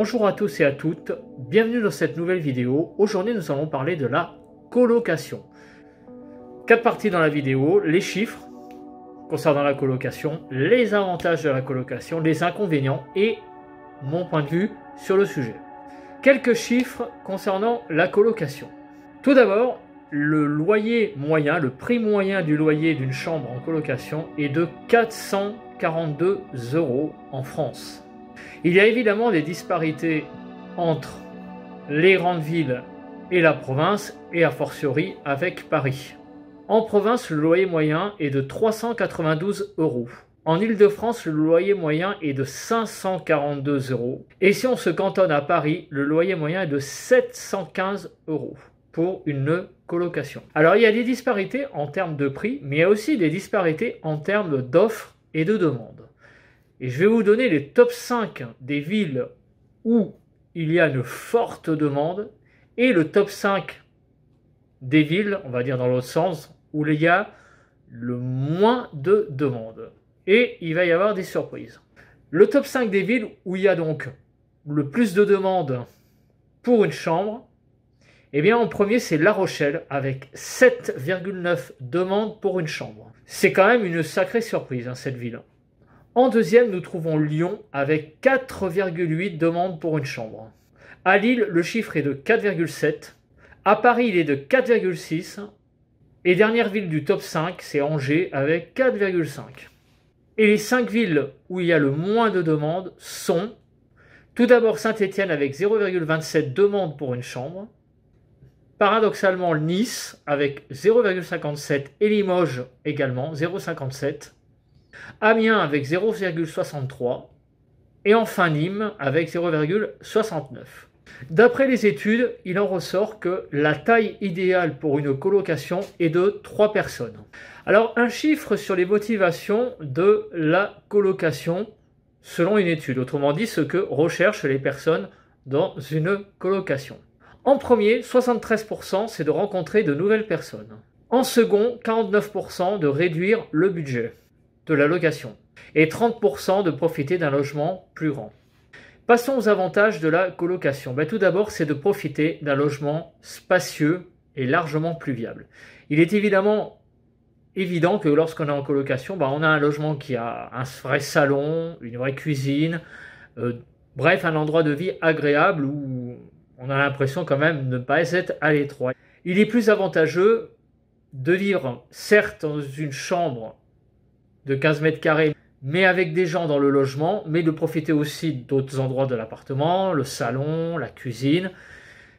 Bonjour à tous et à toutes, bienvenue dans cette nouvelle vidéo. Aujourd'hui nous allons parler de la colocation. Quatre parties dans la vidéo, les chiffres concernant la colocation, les avantages de la colocation, les inconvénients et mon point de vue sur le sujet. Quelques chiffres concernant la colocation. Tout d'abord, le loyer moyen, le prix moyen du loyer d'une chambre en colocation est de 442 euros en France. Il y a évidemment des disparités entre les grandes villes et la province, et a fortiori avec Paris. En province, le loyer moyen est de 392 euros. En Ile-de-France, le loyer moyen est de 542 euros. Et si on se cantonne à Paris, le loyer moyen est de 715 euros pour une colocation. Alors il y a des disparités en termes de prix, mais il y a aussi des disparités en termes d'offres et de demandes. Et je vais vous donner les top 5 des villes où il y a une forte demande et le top 5 des villes, on va dire dans l'autre sens, où il y a le moins de demandes. Et il va y avoir des surprises. Le top 5 des villes où il y a donc le plus de demandes pour une chambre, eh bien en premier c'est La Rochelle avec 7,9 demandes pour une chambre. C'est quand même une sacrée surprise hein, cette ville. En deuxième, nous trouvons Lyon avec 4,8 demandes pour une chambre. À Lille, le chiffre est de 4,7. À Paris, il est de 4,6. Et dernière ville du top 5, c'est Angers avec 4,5. Et les 5 villes où il y a le moins de demandes sont tout d'abord Saint-Étienne avec 0,27 demandes pour une chambre. Paradoxalement, Nice avec 0,57 et Limoges également 0,57. Amiens avec 0,63 et enfin Nîmes avec 0,69. D'après les études, il en ressort que la taille idéale pour une colocation est de 3 personnes. Alors un chiffre sur les motivations de la colocation selon une étude, autrement dit ce que recherchent les personnes dans une colocation. En premier, 73% c'est de rencontrer de nouvelles personnes. En second, 49% de réduire le budget de la location et 30% de profiter d'un logement plus grand. Passons aux avantages de la colocation. Ben, tout d'abord, c'est de profiter d'un logement spacieux et largement plus viable. Il est évidemment évident que lorsqu'on est en colocation, ben, on a un logement qui a un vrai salon, une vraie cuisine, euh, bref, un endroit de vie agréable où on a l'impression quand même de ne pas être à l'étroit. Il est plus avantageux de vivre certes dans une chambre de 15 mètres carrés, mais avec des gens dans le logement, mais de profiter aussi d'autres endroits de l'appartement, le salon, la cuisine.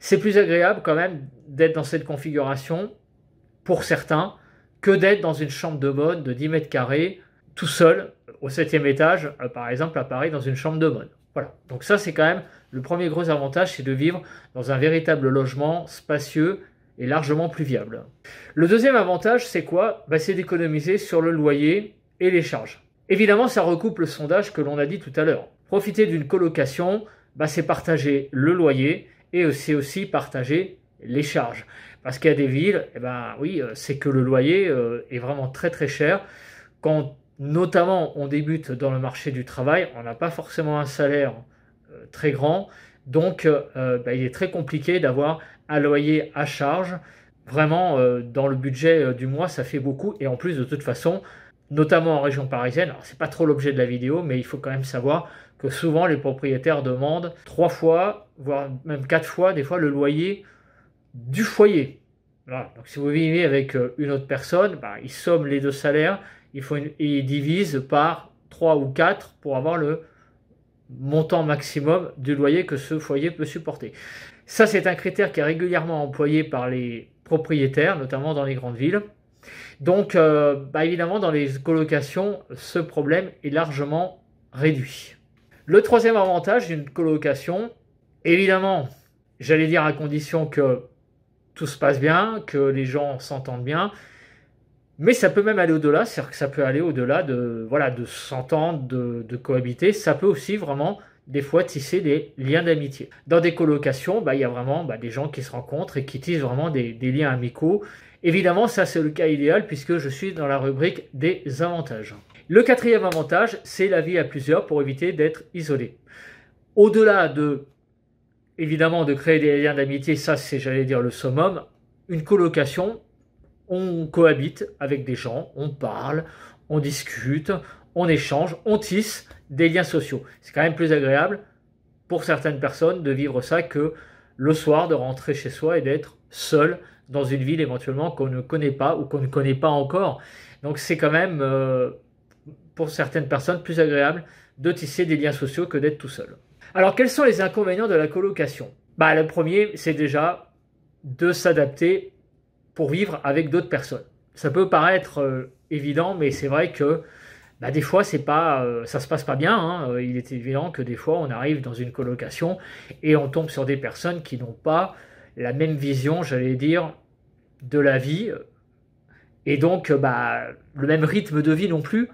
C'est plus agréable quand même d'être dans cette configuration, pour certains, que d'être dans une chambre de mode de 10 mètres carrés, tout seul, au septième étage, euh, par exemple à Paris, dans une chambre de mode. Voilà. Donc ça, c'est quand même le premier gros avantage, c'est de vivre dans un véritable logement spacieux et largement plus viable. Le deuxième avantage, c'est quoi bah, C'est d'économiser sur le loyer et les charges. Évidemment, ça recoupe le sondage que l'on a dit tout à l'heure. Profiter d'une colocation, bah, c'est partager le loyer et euh, c'est aussi partager les charges. Parce qu'il y a des villes, et eh ben, oui, euh, c'est que le loyer euh, est vraiment très très cher. Quand notamment on débute dans le marché du travail, on n'a pas forcément un salaire très grand. Donc bah, il est très compliqué d'avoir un loyer à charge. Vraiment, dans le budget du mois, ça fait beaucoup. Et en plus, de toute façon, notamment en région parisienne. Alors, c'est pas trop l'objet de la vidéo, mais il faut quand même savoir que souvent les propriétaires demandent trois fois, voire même quatre fois, des fois le loyer du foyer. Donc, si vous vivez avec euh, une autre personne, bah, ils somment les deux salaires, il faut ils divisent par trois ou quatre pour avoir le montant maximum du loyer que ce foyer peut supporter. Ça, c'est un critère qui est régulièrement employé par les propriétaires, notamment dans les grandes villes. Donc, euh, bah, évidemment, dans les colocations, ce problème est largement réduit. Le troisième avantage d'une colocation, évidemment, j'allais dire à condition que tout se passe bien, que les gens s'entendent bien, mais ça peut même aller au-delà, c'est-à-dire que ça peut aller au-delà de voilà de s'entendre, de, cohabiter. Ça peut aussi vraiment des fois tisser des liens d'amitié. Dans des colocations, bah, il y a vraiment bah, des gens qui se rencontrent et qui tissent vraiment des liens amicaux. Évidemment, ça c'est le cas idéal puisque je suis dans la rubrique des avantages. Le quatrième avantage, c'est la vie à plusieurs pour éviter d'être isolé. Au-delà de, évidemment, de créer des liens d'amitié, ça c'est, j'allais dire, le summum, une colocation, on cohabite avec des gens, on parle, on discute, on échange, on tisse des liens sociaux. C'est quand même plus agréable pour certaines personnes de vivre ça que le soir de rentrer chez soi et d'être seul dans une ville éventuellement qu'on ne connaît pas ou qu'on ne connaît pas encore. Donc c'est quand même, euh, pour certaines personnes, plus agréable de tisser des liens sociaux que d'être tout seul. Alors quels sont les inconvénients de la colocation bah, Le premier, c'est déjà de s'adapter pour vivre avec d'autres personnes. Ça peut paraître euh, évident, mais c'est vrai que bah, des fois c'est pas, euh, ça se passe pas bien. Hein. Il est évident que des fois on arrive dans une colocation et on tombe sur des personnes qui n'ont pas la même vision, j'allais dire, de la vie, et donc euh, bah, le même rythme de vie non plus.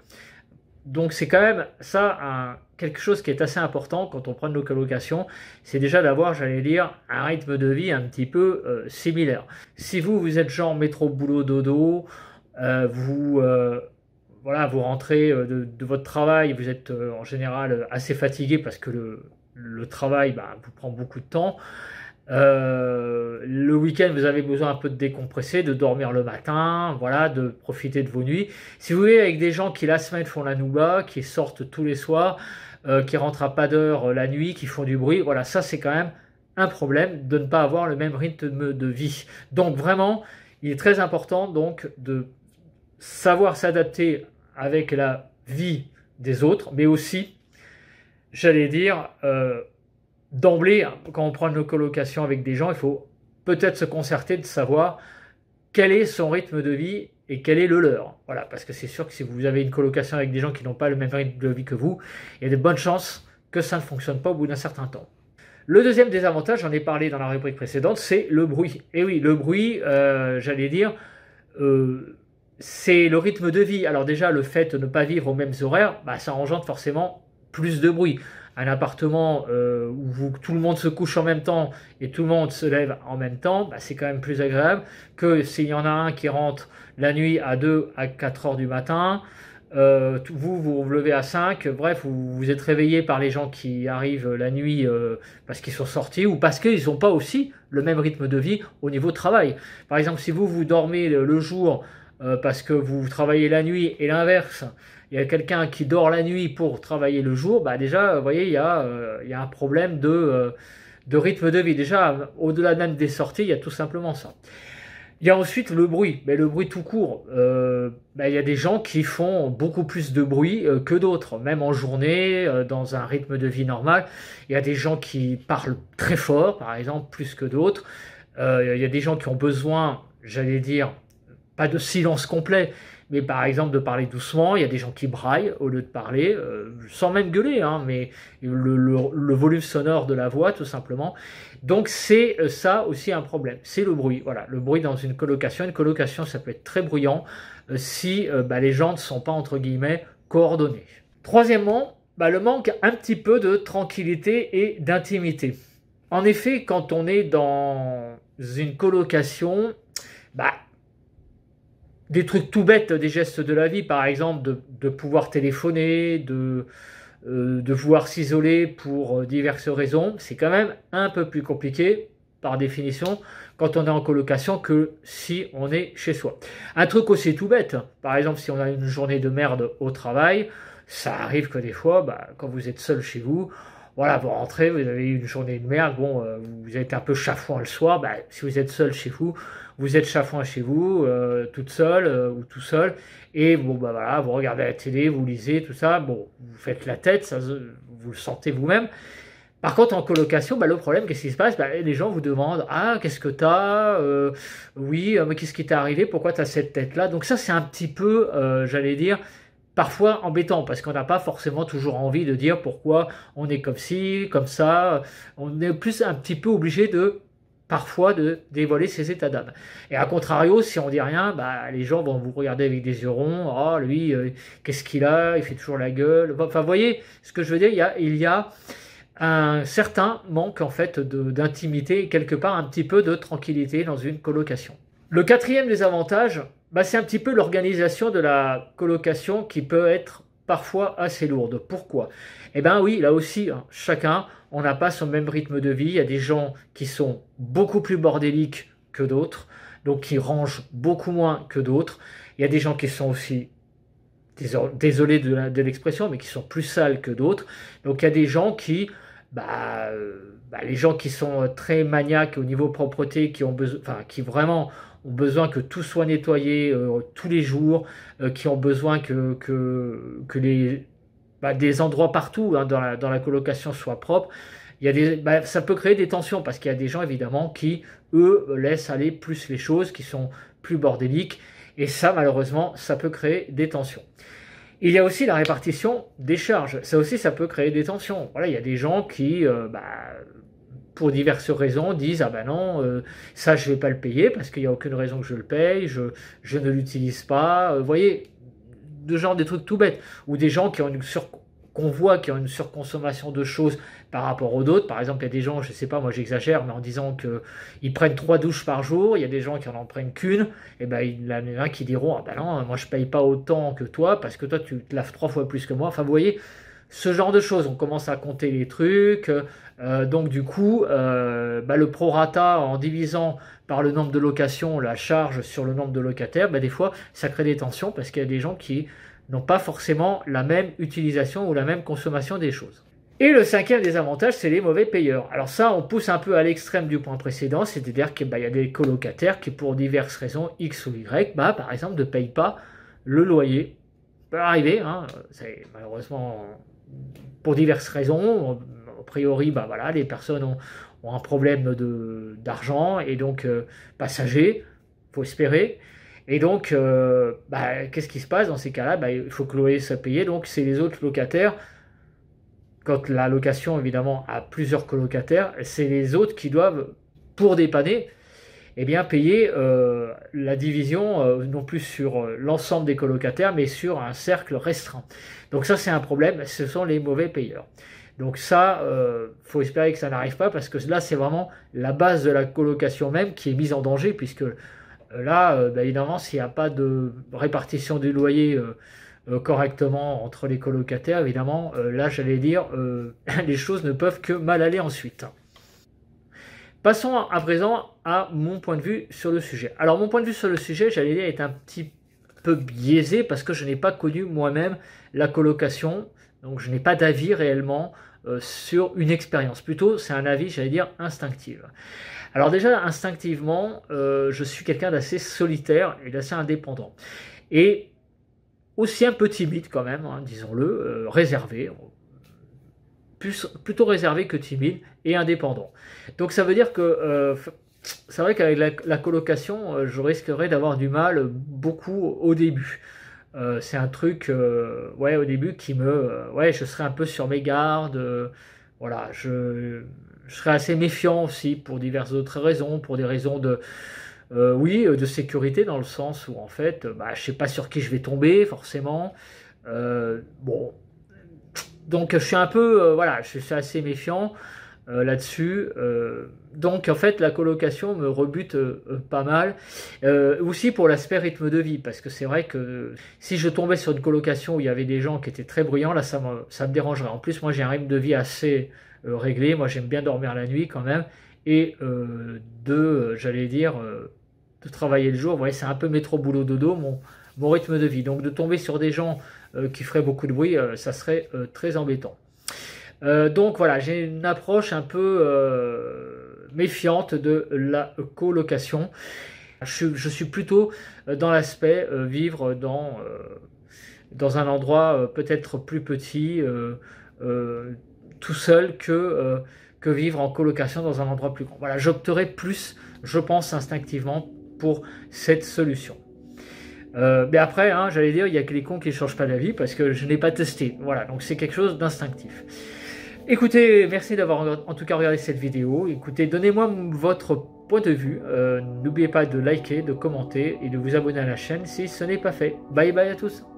Donc c'est quand même ça quelque chose qui est assez important quand on prend nos colocations, c'est déjà d'avoir, j'allais dire, un rythme de vie un petit peu euh, similaire. Si vous, vous êtes genre métro, boulot, dodo, euh, vous, voilà, vous rentrez de, votre travail, vous êtes en général assez fatigué parce que le, travail bah, vous prend beaucoup de temps. Euh, le week-end, vous avez besoin un peu de décompresser, de dormir le matin, voilà, de profiter de vos nuits. Si vous voulez, avec des gens qui la semaine font la nouba, qui sortent tous les soirs, euh, qui rentrent à pas d'heure euh, la nuit, qui font du bruit, voilà, ça c'est quand même un problème de ne pas avoir le même rythme de vie. Donc vraiment, il est très important donc de savoir s'adapter avec la vie des autres, mais aussi, j'allais dire, d'emblée, hein, quand on prend une colocation avec des gens, il faut peut-être se concerter de savoir quel est son rythme de vie et quel est le leur. Voilà, parce que c'est sûr que si vous avez une colocation avec des gens qui n'ont pas le même rythme de vie que vous, il y a de bonnes chances que ça ne fonctionne pas au bout d'un certain temps. Le deuxième désavantage, j'en ai parlé dans la rubrique précédente, c'est le bruit. Et eh oui, le bruit, euh, j'allais dire, euh, c'est le rythme de vie. Alors déjà, le fait de ne pas vivre aux mêmes horaires, bah, ça engendre forcément plus de bruit un appartement euh, où tout le monde se couche en même temps et tout le monde se lève en même temps, bah, c'est quand même plus agréable que s'il y en a un qui rentre la nuit à 2 à 4 heures du matin. Euh, vous, vous levez à 5, bref, vous, vous êtes réveillé par les gens qui arrivent la nuit euh, parce qu'ils sont sortis ou parce qu'ils n'ont pas aussi le même rythme de vie au niveau travail. Par exemple, si vous, vous dormez le jour euh, parce que vous travaillez la nuit et l'inverse, il y a quelqu'un qui dort la nuit pour travailler le jour, bah déjà, vous voyez, il y a, euh, il y a un problème de, euh, de rythme de vie. Déjà, au-delà même des sorties, il y a tout simplement ça. Il y a ensuite le bruit, mais le bruit tout court. Bah, il y a des gens qui font beaucoup plus de bruit que d'autres, même en journée, dans un rythme de vie normal. Il y a des gens qui parlent très fort, par exemple, plus que d'autres. il y a des gens qui ont besoin, j'allais dire, pas de silence complet, mais par exemple de parler doucement, il y a des gens qui braillent au lieu de parler, euh, sans même gueuler, hein, mais le, volume sonore de la voix tout simplement. Donc c'est euh, ça aussi un problème, c'est le bruit. Voilà, le bruit dans une colocation, une colocation ça peut être très bruyant euh, si bah, les gens ne sont pas entre guillemets coordonnés. Troisièmement, bah, le manque un petit peu de tranquillité et d'intimité. En effet, quand on est dans une colocation, bah, des trucs tout bêtes, des gestes de la vie, par exemple, de, pouvoir téléphoner, euh, de, vouloir s'isoler pour euh, diverses raisons, c'est quand même un peu plus compliqué, par définition, quand on est en colocation que si on est chez soi. Un truc aussi tout bête, par exemple, si on a une journée de merde au travail, ça arrive que des fois, bah, quand vous êtes seul chez vous, voilà, vous rentrez, vous avez eu une journée de merde, bon, euh, vous êtes un peu chafouin le soir, bah, si vous êtes seul chez vous, vous êtes chafouin chez vous, euh, toute seule euh, ou tout seul, et bon, bah voilà, vous regardez la télé, vous lisez, tout ça, bon, vous faites la tête, ça, vous le sentez vous-même. Par contre, en colocation, bah, le problème, qu'est-ce qui se passe bah, Les gens vous demandent Ah, qu'est-ce que t'as as euh, Oui, mais qu'est-ce qui t'est arrivé Pourquoi t'as cette tête-là Donc, ça, c'est un petit peu, j'allais dire, parfois embêtant parce qu'on n'a pas forcément toujours envie de dire pourquoi on est comme ci, comme ça. On est plus un petit peu obligé de parfois de dévoiler ses états d'âme. Et à contrario, si on dit rien, bah, les gens vont vous regarder avec des yeux ronds, Ah, lui, euh, qu'est-ce qu'il a, il fait toujours la gueule. Enfin, vous voyez ce que je veux dire, il y a, il y a un certain manque en fait d'intimité quelque part un petit peu de tranquillité dans une colocation. Le quatrième désavantage, bah, c'est un petit peu l'organisation de la colocation qui peut être parfois assez lourde. Pourquoi Eh bien oui, là aussi, hein, chacun, on n'a pas son même rythme de vie. Il y a des gens qui sont beaucoup plus bordéliques que d'autres, donc qui rangent beaucoup moins que d'autres. Il y a des gens qui sont aussi, désolé de l'expression, mais qui sont plus sales que d'autres. Donc il y a des gens qui, bah, euh, bah les gens qui sont euh, très maniaques au niveau propreté, qui ont besoin, enfin, qui vraiment ont besoin que tout soit nettoyé euh, tous les jours, euh, qui ont besoin que, que, que les, bah, des endroits partout hein, dans, la, dans, la, colocation soient propres. Il y a des, bah, ça peut créer des tensions parce qu'il y a des gens évidemment qui, eux, laissent aller plus les choses, qui sont plus bordéliques. Et ça, malheureusement, ça peut créer des tensions. Il y a aussi la répartition des charges. Ça aussi, ça peut créer des tensions. Voilà, il y a des gens qui, euh, bah, pour diverses raisons, disent Ah ben non, euh, ça je ne vais pas le payer parce qu'il n'y a aucune raison que je le paye, je, je ne l'utilise pas. Euh, vous voyez, de genre des trucs tout bêtes. Ou des gens qui ont une surconvoi qu'on voit qui ont une surconsommation de choses par rapport aux autres. Par exemple, il y a des gens, je ne sais pas, moi j'exagère, mais en disant qu'ils prennent trois douches par jour, il y a des gens qui en, prennent qu'une, et eh ben il y en a qui diront Ah ben non, moi je paye pas autant que toi parce que toi tu te laves trois fois plus que moi. Enfin, vous voyez, ce genre de choses. On commence à compter les trucs. Euh, donc du coup, euh, bah, le prorata en divisant par le nombre de locations, la charge sur le nombre de locataires, bah, des fois ça crée des tensions parce qu'il y a des gens qui n'ont pas forcément la même utilisation ou la même consommation des choses. Et le cinquième désavantage, c'est les mauvais payeurs. Alors ça, on pousse un peu à l'extrême du point précédent, c'est-à-dire qu'il bah, y a des colocataires qui, pour diverses raisons, X ou Y, bah, par exemple, ne payent pas le loyer. Ça peut arriver, hein, C'est malheureusement pour diverses raisons. A priori, bah voilà, les personnes ont, un problème de, d'argent et donc euh, passager, faut espérer. Et donc, euh, bah, qu'est-ce qui se passe dans ces cas-là bah, Il faut que ça soit payé, donc c'est les autres locataires. Quand la location, évidemment, a plusieurs colocataires, c'est les autres qui doivent, pour dépanner, eh bien, payer euh, la division euh, non plus sur euh, l'ensemble des colocataires, mais sur un cercle restreint. Donc ça, c'est un problème, ce sont les mauvais payeurs. Donc ça, faut espérer que ça n'arrive pas, parce que là, c'est vraiment la base de la colocation même qui est mise en danger, puisque là, bah, évidemment, s'il n'y a pas de répartition du loyer correctement entre les colocataires, évidemment, là, j'allais dire, les choses ne peuvent que mal aller ensuite. Passons à présent à mon point de vue sur le sujet. Alors mon point de vue sur le sujet, j'allais dire, est un petit peu biaisé parce que je n'ai pas connu moi-même la colocation, donc je n'ai pas d'avis réellement euh, sur une expérience. Plutôt, c'est un avis, j'allais dire, instinctif. Alors déjà, instinctivement, euh, je suis quelqu'un d'assez solitaire et d'assez indépendant. Et aussi un peu timide quand même, hein, disons-le, euh, réservé, plutôt réservé que timide et indépendant. Donc ça veut dire que euh, c'est vrai qu'avec la, colocation, euh, je risquerais d'avoir du mal beaucoup au début. Euh, c'est un truc, ouais, au début qui me, ouais, je serais un peu sur mes gardes. voilà, je, serai serais assez méfiant aussi pour diverses autres raisons, pour des raisons de, oui, de sécurité dans le sens où en fait, bah, je sais pas sur qui je vais tomber forcément. bon, donc je suis un peu, euh, voilà, je suis assez méfiant euh, là-dessus. Euh, donc en fait, la colocation me rebute pas mal. aussi pour l'aspect rythme de vie, parce que c'est vrai que si je tombais sur une colocation où il y avait des gens qui étaient très bruyants, là ça me, dérangerait. En plus, moi j'ai un rythme de vie assez réglé, moi j'aime bien dormir la nuit quand même, et de, j'allais dire, de travailler le jour. Vous voyez, c'est un peu métro boulot dodo mon, mon rythme de vie. Donc de tomber sur des gens euh, qui ferait beaucoup de bruit, euh, ça serait euh, très embêtant. donc voilà, j'ai une approche un peu méfiante de la colocation. Je, suis plutôt dans l'aspect vivre dans, dans un endroit peut-être plus petit, tout seul, que que vivre en colocation dans un endroit plus grand. Voilà, j'opterai plus, je pense instinctivement, pour cette solution. Euh, mais après, hein, j'allais dire, il n'y a que les cons qui ne changent pas d'avis parce que je n'ai pas testé. Voilà, donc c'est quelque chose d'instinctif. Écoutez, merci d'avoir en tout cas regardé cette vidéo. Écoutez, donnez-moi votre point de vue. Euh, n'oubliez pas de liker, de commenter et de vous abonner à la chaîne si ce n'est pas fait. Bye bye à tous